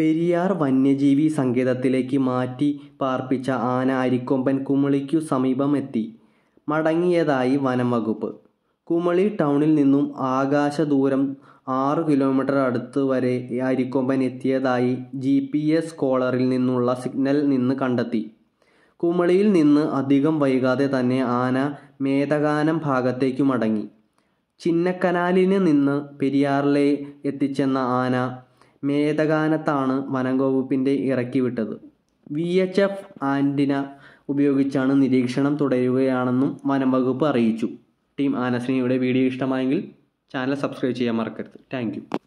പെരിയാർ വന്യജീവി സങ്കേതത്തിലേക്ക് മാറ്റി പാർപ്പിച്ച ആന അരിക്കൊമ്പൻ കുമളിക്കു സമീപമെത്തി മടങ്ങിയതായി വനം വകുപ്പ് കുമളി ടൗണിൽ നിന്നും ആകാശ ദൂരം ആറ് കിലോമീറ്റർ അടുത്ത് വരെ അരിക്കൊമ്പൻ എത്തിയതായി ജി പി എസ് കോളറിൽ നിന്നുള്ള സിഗ്നൽ നിന്ന് കണ്ടെത്തി കുമളിയിൽ നിന്ന് അധികം വൈകാതെ തന്നെ ആന മേതകാനം ഭാഗത്തേക്കു മടങ്ങി ചിന്നക്കനാലിന് നിന്ന് പെരിയാറിലെ എത്തിച്ചെന്ന ആന മേധഗാനത്താണ് വനം വകുപ്പിൻ്റെ ഇറക്കിവിട്ടത് വി എച്ച് എഫ് ആൻറ്റിന ഉപയോഗിച്ചാണ് നിരീക്ഷണം തുടരുകയാണെന്നും വനം വകുപ്പ് അറിയിച്ചു ടീം ആനസിനിയുടെ വീഡിയോ ഇഷ്ടമായെങ്കിൽ ചാനൽ സബ്സ്ക്രൈബ് ചെയ്യാൻ മറക്കരുത് താങ്ക്